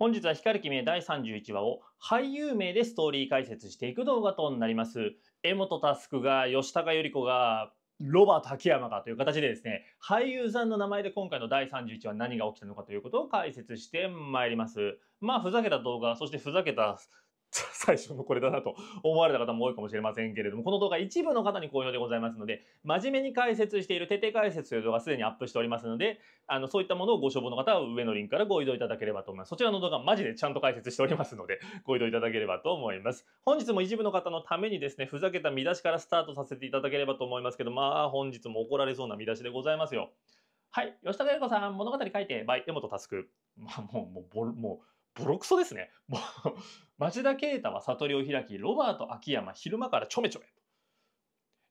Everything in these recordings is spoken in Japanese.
本日は光る君へ第31話を俳優名でストーリー解説していく動画となります。江本佑が、吉高由里子が、ロバート山がという形でですね、俳優さんの名前で今回の第31話何が起きたのかということを解説してまいります。まあ、ふざけた動画、そしてふざけた 最初のこれだなと思われた方も多いかもしれませんけれども、この動画一部の方に好評でございますので、真面目に解説している徹底解説という動画すでにアップしておりますので、あの、そういったものをご消防の方は上のリンクからご移動いただければと思います。そちらの動画マジでちゃんと解説しておりますので、ご移動いただければと思います。本日も一部の方のためにですね、ふざけた見出しからスタートさせていただければと思いますけど、まあ本日も怒られそうな見出しでございますよ。はい。吉高由子さん、物語書いて、バイ、江本タスク。まあ、もう、もう、もう、ボロクソですね。もう 町田啓太は悟りを開き、ロバート秋山昼間からちょめちょめ。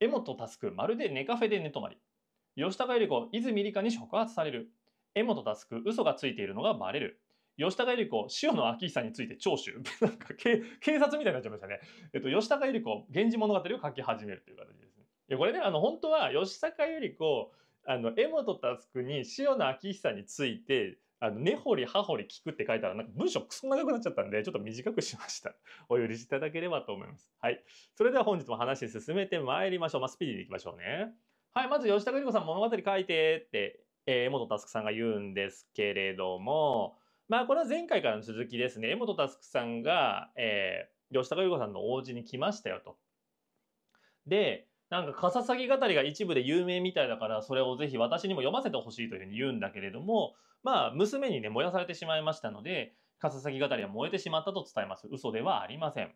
江本佑まるで寝カフェで寝泊まり。吉高由里子泉里香に触発される。江本佑嘘がついているのがバレる。吉高由里子、塩野明久について聴取。なんか警察みたいになっちゃいましたね。えっと、吉高由里子、源氏物語を書き始めるという形ですね。いや、これね、あの、本当は吉高由里子、あの、江本佑に塩野明久について、あの根掘り葉掘り聞くって書いたらなんか文章くそ長くなっちゃったんでちょっと短くしました。お許しいただければと思います。はい。それでは本日も話進めてまいりましょう。まあ、スピーディーでいきましょうね。はい。まず吉高由里子さん物語書いてって、えー、本佑さんが言うんですけれども、まあこれは前回からの続きですね。江本佑さんが、えー、吉高由里子さんのお家に来ましたよと。で、なんか、笠崎語りが一部で有名みたいだから、それをぜひ私にも読ませてほしいというふうに言うんだけれども、まあ、娘にね、燃やされてしまいましたので、笠崎語りは燃えてしまったと伝えます。嘘ではありません。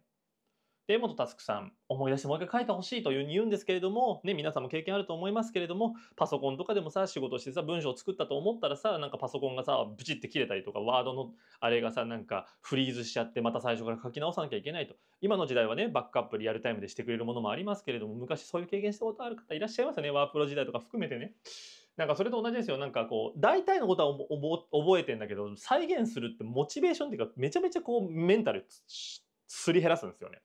で、元タスクさん、思い出してもう一回書いてほしいというに言うんですけれども、ね、皆さんも経験あると思いますけれども、パソコンとかでもさ、仕事してさ、文章を作ったと思ったらさ、なんかパソコンがさ、ブチって切れたりとか、ワードのあれがさ、なんかフリーズしちゃって、また最初から書き直さなきゃいけないと。今の時代はね、バックアップリアルタイムでしてくれるものもありますけれども、昔そういう経験したことある方いらっしゃいますよね、ワープロ時代とか含めてね。なんかそれと同じですよ。なんかこう、大体のことは覚えてんだけど、再現するってモチベーションっていうか、めちゃめちゃこう、メンタルすり減らすんですよね。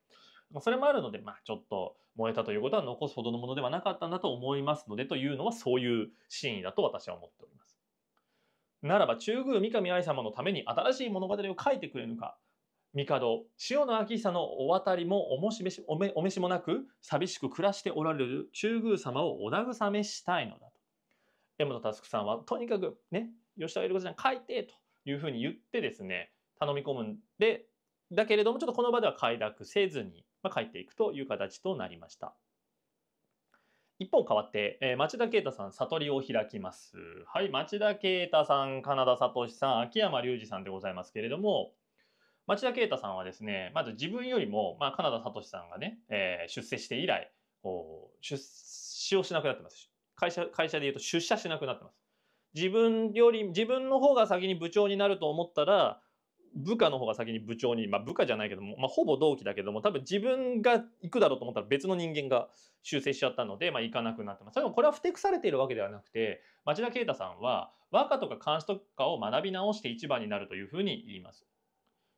まあ、それもあるので、まあ、ちょっと燃えたということは残すほどのものではなかったんだと思いますのでというのはそういう真意だと私は思っております。ならば中宮三上愛様のために新しい物語を書いてくれるのか帝塩野明久のお渡りもおもしめしおめお召しもなく寂しく暮らしておられる中宮様をお慰めしたいのだと。江本佑さんはとにかくね吉田百子ちゃん書いてというふうに言ってですね頼み込むんでだけれどもちょっとこの場では快諾せずにまあ、書いていくという形となりました。一方変わって、えー、町田啓太さん悟りを開きます。はい、町田啓太さん、金田聡さん、秋山隆二さんでございますけれども、町田啓太さんはですね、まず自分よりも、まあ、金田聡さんがね、えー、出世して以来、こう、出資をしなくなってます。会社、会社で言うと出社しなくなってます。自分より、自分の方が先に部長になると思ったら、部下の方が先に部長に、まあ、部下じゃないけども、まあ、ほぼ同期だけども多分自分が行くだろうと思ったら別の人間が修正しちゃったので、まあ、行かなくなってます。でもこれはふてくされているわけではなくて町田啓太さんは和歌とか監視とかを学び直して一番になるというふうに言います。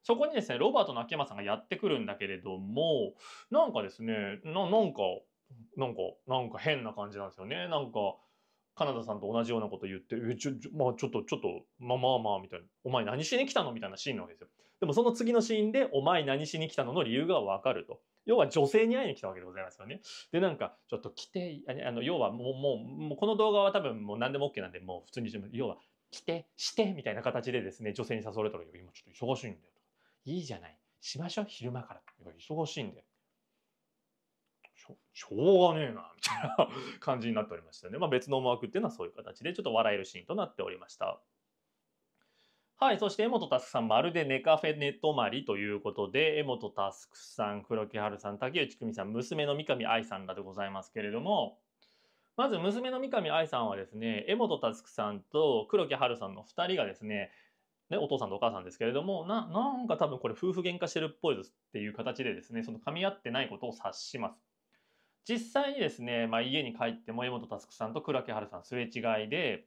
そこにですねロバートの秋山さんがやってくるんだけれどもなんかですねなんかなんかなんか変な感じなんですよね。なんかカナダさんと同じようなこと言って、え、ちょ、ちょまあちょっと、ちょっと、まあまあまあ、みたいな。お前何しに来たのみたいなシーンなわけですよ。でもその次のシーンで、お前何しに来たのの理由がわかると。要は女性に会いに来たわけでございますよね。で、なんか、ちょっと来て、あの、要はもう、もう、もうこの動画は多分もう何でも OK なんで、もう普通にして要は、来て、して、みたいな形でですね、女性に誘われたら、今ちょっと忙しいんだよいいじゃない。しましょう、昼間から。忙しいんだよ。しょうがねえな、みたいな感じになっておりましたね。まあ、別の思惑っていうのはそういう形で、ちょっと笑えるシーンとなっておりました。はい。そして、江本佑さん、まるでネカフェ寝泊まりということで、江本佑さん、黒木春さん、竹内久美さん、娘の三上愛さんらでございますけれども、まず娘の三上愛さんはですね、江本佑さんと黒木春さんの2人がですね、ね、お父さんとお母さんですけれども、な、なんか多分これ夫婦喧嘩してるっぽいですっていう形でですね、その噛み合ってないことを察します。実際にですね、まあ、家に帰っても江本佑さんと倉木春さんすれ違いで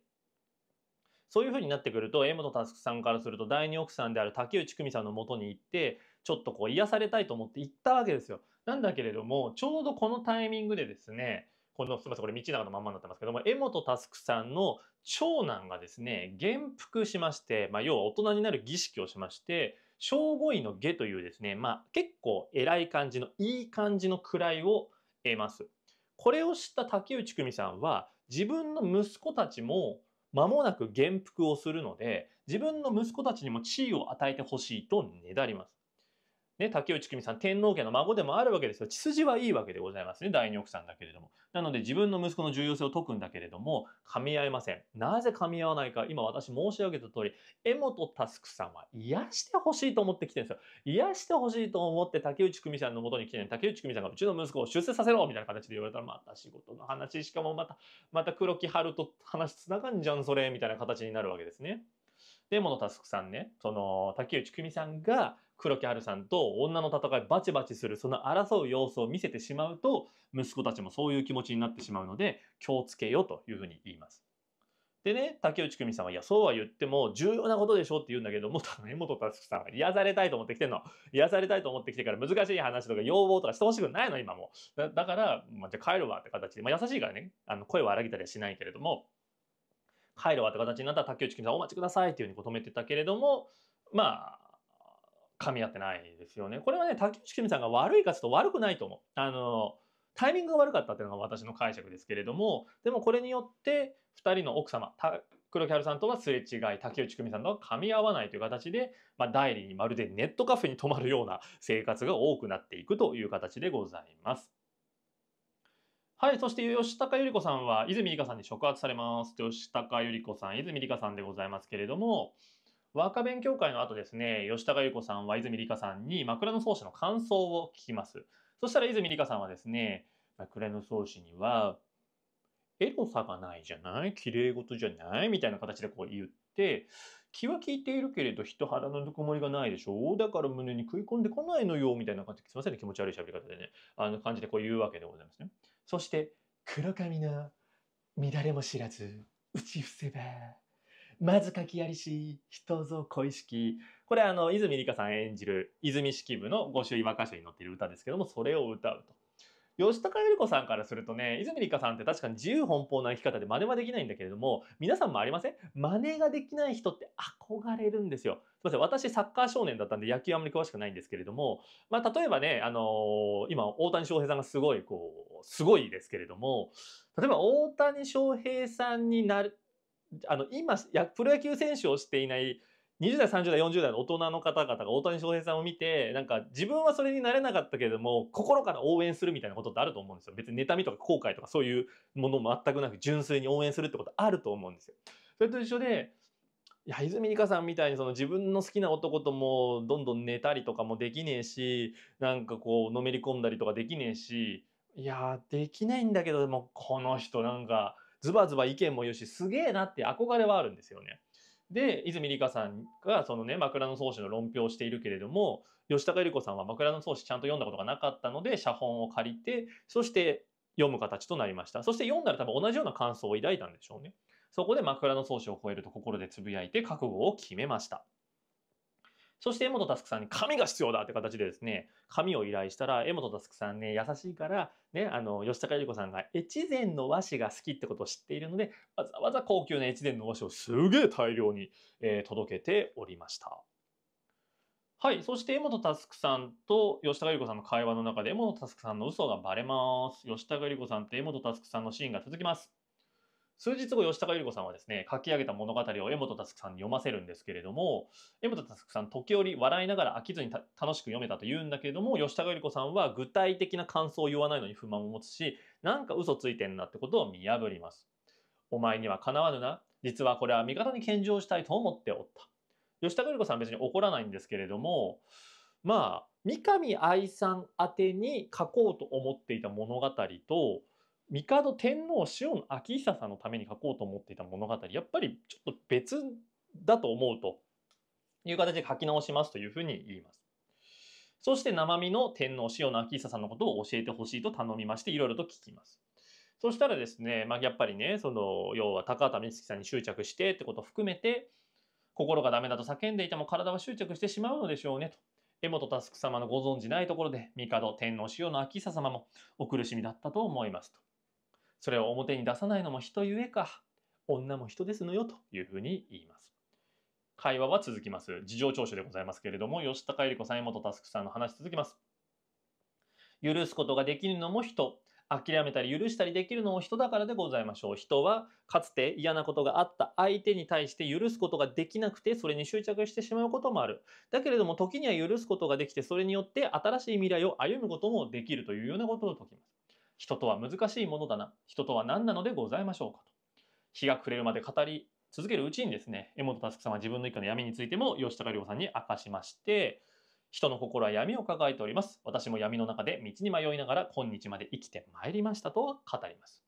そういうふうになってくると江本佑さんからすると第二奥さんである竹内久美さんのもとに行ってちょっとこう癒されたいと思って行ったわけですよ。なんだけれどもちょうどこのタイミングでですねこのすみませんこれ道長のまんまになってますけども江本佑さんの長男がですね元服しまして、まあ、要は大人になる儀式をしまして正午位の下というですね、まあ、結構偉い感じのいい感じの位を得ます。これを知った竹内久美さんは自分の息子たちも間もなく元服をするので自分の息子たちにも地位を与えてほしいとねだります。ね、竹内久美さん、天皇家の孫でもあるわけですよ。血筋はいいわけでございますね。大二奥さんだけれども。なので自分の息子の重要性を解くんだけれども、噛み合いません。なぜ噛み合わないか、今私申し上げた通り、江本佑さんは癒してほしいと思ってきてるんですよ。癒してほしいと思って竹内久美さんの元に来てね、竹内久美さんがうちの息子を出世させろみたいな形で言われたら、また仕事の話、しかもまた、また黒木春と話つながんじゃん、それ、みたいな形になるわけですね。で、モのタスクさんね、その、竹内久美さんが、黒木春さんと女の戦いバチバチする、その争う様子を見せてしまうと、息子たちもそういう気持ちになってしまうので、気をつけよというふうに言います。でね、竹内久美さんは、いや、そうは言っても重要なことでしょって言うんだけども、根本達さんは癒されたいと思ってきてんの。癒されたいと思ってきてから難しい話とか要望とかしてほしくないの、今も。だから、まあ、じゃあ帰るわって形で、まあ、優しいからね、あの声は荒げたりはしないけれども、入るわって形になったら竹内君さんお待ちくださいっていうふうに止めてたけれどもまあ噛み合ってないですよね。これはね、竹内久美さんが悪いかちょっと悪くないと思う。あの、タイミングが悪かったっていうのが私の解釈ですけれども、でもこれによって、2人の奥様、黒ャルさんとはすれ違い、竹内久美さんとは噛み合わないという形で、まあ、代理にまるでネットカフェに泊まるような生活が多くなっていくという形でございます。はい、そして吉高由里子さんは泉里香さんに触発されます。吉高由里子さん、泉里香さんでございますけれども、和歌勉強会の後ですね、吉高由里子さんは泉里香さんに枕草子の感想を聞きます。そしたら泉里香さんはですね、枕草子には、エロさがないじゃない綺麗事じゃないみたいな形でこう言っ、気は利いているけれど人肌のぬくもりがないでしょうだから胸に食い込んでこないのよみたいな感じですいませんね気持ち悪い喋り方でねあの感じでこう言うわけでございますねそして黒髪の乱れも知らず打ち伏せばまず書きありし人ぞ恋しきこれあの泉理香さん演じる泉式部の御朱印和歌集に載っている歌ですけどもそれを歌うと吉高由里子さんからするとね、泉里香さんって確かに自由奔放な生き方で真似はできないんだけれども、皆さんもありません真似ができない人って憧れるんですよ。すみません。私、サッカー少年だったんで野球あんまり詳しくないんですけれども、まあ、例えばね、あのー、今、大谷翔平さんがすごい、こう、すごいですけれども、例えば大谷翔平さんになる、あの、今、プロ野球選手をしていない20代、30代、40代の大人の方々が大谷翔平さんを見て、なんか自分はそれになれなかったけれども、心から応援するみたいなことってあると思うんですよ。別に妬みとか後悔とかそういうものも全くなく、純粋に応援するってことあると思うんですよ。それと一緒で、いや、泉里香さんみたいにその自分の好きな男ともどんどん寝たりとかもできねえし、なんかこう、のめり込んだりとかできねえし、いやできないんだけど、でもこの人なんか、ズバズバ意見も言うし、すげえなって憧れはあるんですよね。で、泉理香さんがそのね、枕草子の論評をしているけれども、吉高由里子さんは枕草子ちゃんと読んだことがなかったので、写本を借りて、そして読む形となりました。そして読んだら多分同じような感想を抱いたんでしょうね。そこで枕草子を超えると心でつぶやいて覚悟を決めました。そして、江本佑さんに紙が必要だって形でですね、紙を依頼したら、江本佑さんね、優しいから、ね、あの、吉高由里子さんが越前の和紙が好きってことを知っているので、わざわざ高級な越前の和紙をすげえ大量に、えー、届けておりました。はい。そして、江本佑さんと吉高由里子さんの会話の中で、江本佑さんの嘘がバレます。吉高由里子さんと江本佑さんのシーンが続きます。数日後、吉高由里子さんはですね、書き上げた物語を江本佑さんに読ませるんですけれども、江本佑さん、時折笑いながら飽きずに楽しく読めたと言うんだけれども、吉高由里子さんは具体的な感想を言わないのに不満を持つし、なんか嘘ついてんなってことを見破ります。お前にはかなわぬな。実はこれは味方に献上したいと思っておった。吉高由里子さんは別に怒らないんですけれども、まあ、三上愛さん宛てに書こうと思っていた物語と、帝天皇塩の明久さんのために書こうと思っていた物語やっぱりちょっと別だと思うという形で書き直しますというふうに言います。そして生身の天皇塩の明久さんのことを教えてほしいと頼みましていろいろと聞きます。そしたらですね、まあ、やっぱりねその要は高畑充希さんに執着してってことを含めて心がダメだと叫んでいても体は執着してしまうのでしょうねと。江本佑様のご存じないところで帝天皇塩の明久様もお苦しみだったと思いますと。それを表に出さないのも人ゆえか、女も人ですのよというふうに言います。会話は続きます。事情聴取でございますけれども、吉高由里子さん、山本佑さんの話続きます。許すことができるのも人。諦めたり許したりできるのも人だからでございましょう。人はかつて嫌なことがあった相手に対して許すことができなくてそれに執着してしまうこともある。だけれども時には許すことができてそれによって新しい未来を歩むこともできるというようなことを説きます。人とは難しいものだな。人とは何なのでございましょうかと。日が暮れるまで語り続けるうちにですね、江本佑さんは自分の一家の闇についても吉高亮さんに明かしまして、人の心は闇を抱えております。私も闇の中で道に迷いながら今日まで生きてまいりましたと語ります。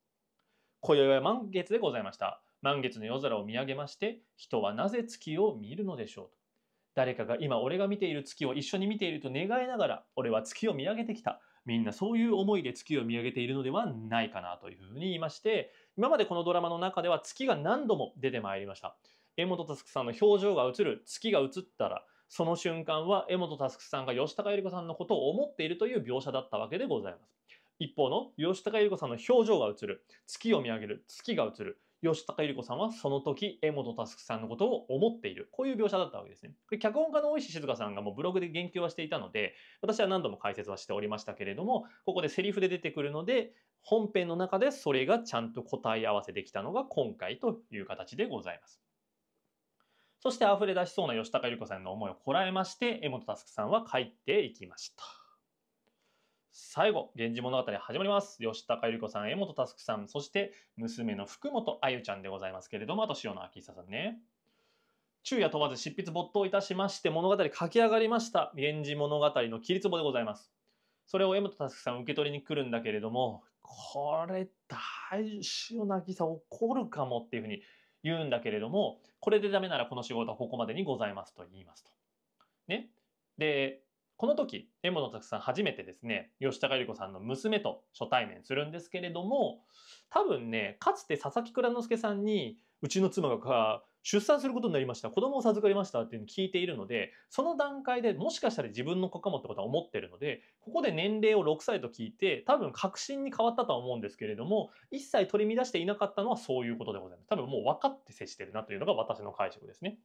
今宵は満月でございました。満月の夜空を見上げまして、人はなぜ月を見るのでしょうと。誰かが今俺が見ている月を一緒に見ていると願いながら、俺は月を見上げてきた。みんなそういう思いで月を見上げているのではないかなというふうに言いまして今までこのドラマの中では月が何度も出てまいりました柄本佑さんの表情が映る月が映ったらその瞬間は柄本佑さんが吉高由里子さんのことを思っているという描写だったわけでございます一方の吉高由里子さんの表情が映る月を見上げる月が映る吉高由里子さんはその時、江本佑さんのことを思っている。こういう描写だったわけですね。で脚本家の大石静香さんがもうブログで言及はしていたので、私は何度も解説はしておりましたけれども、ここでセリフで出てくるので、本編の中でそれがちゃんと答え合わせできたのが今回という形でございます。そして溢れ出しそうな吉高由里子さんの思いをこらえまして、江本佑さんは帰っていきました。最後、源氏物語始まります。吉高由里子さん、江本佑さん、そして娘の福本あゆちゃんでございますけれども、あと塩野明久さんね。昼夜問わず執筆没頭いたしまして物語書き上がりました。源氏物語の切り壺でございます。それを江本佑さん受け取りに来るんだけれども、これ大塩野明久怒るかもっていうふうに言うんだけれども、これでダメならこの仕事はここまでにございますと言いますと。ね。で、この時、エのたくさん初めてですね、吉高由里子さんの娘と初対面するんですけれども、多分ね、かつて佐々木蔵之介さんに、うちの妻が出産することになりました、子供を授かりましたっていうのを聞いているので、その段階でもしかしたら自分の子かもってことは思ってるので、ここで年齢を6歳と聞いて、多分確信に変わったとは思うんですけれども、一切取り乱していなかったのはそういうことでございます。多分もう分かって接してるなというのが私の解釈ですね。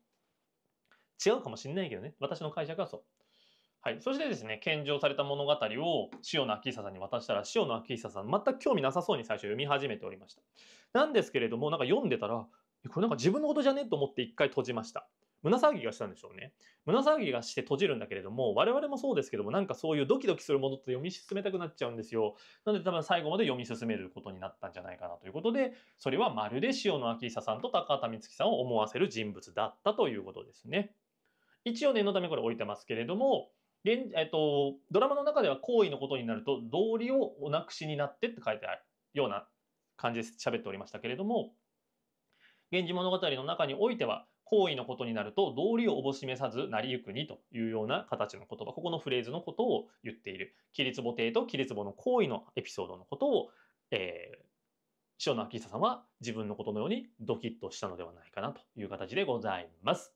違うかもしれないけどね。私の解釈はそう。はい。そしてですね、献上された物語を塩野明久さんに渡したら、塩野明久さん全く興味なさそうに最初読み始めておりました。なんですけれども、なんか読んでたら、これなんか自分のことじゃねと思って一回閉じました。胸騒ぎがしたんでしょうね。胸騒ぎがして閉じるんだけれども、我々もそうですけども、なんかそういうドキドキするものって読み進めたくなっちゃうんですよ。なので多分最後まで読み進めることになったんじゃないかなということで、それはまるで塩野明久さんと高畑充希さんを思わせる人物だったということですね。一応念のためこれ置いてますけれども、現えっと、ドラマの中では行為のことになると道理をおなくしになってって書いてあるような感じで喋っておりましたけれども「源氏物語」の中においては行為のことになると道理をおぼしめさず成りゆくにというような形の言葉ここのフレーズのことを言っている「桐リ帝と桐リの行為」のエピソードのことを、えー、塩野明久さんは自分のことのようにドキッとしたのではないかなという形でございます。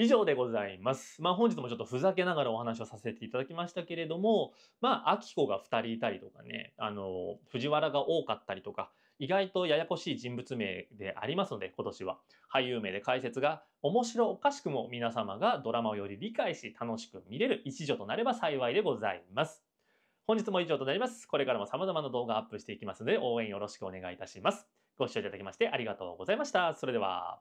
以上でございます。まあ本日もちょっとふざけながらお話をさせていただきましたけれども、まあ、アキコが2人いたりとかね、あの、藤原が多かったりとか、意外とややこしい人物名でありますので、今年は俳優名で解説が面白おかしくも皆様がドラマをより理解し楽しく見れる一助となれば幸いでございます。本日も以上となります。これからも様々な動画アップしていきますので、応援よろしくお願いいたします。ご視聴いただきましてありがとうございました。それでは。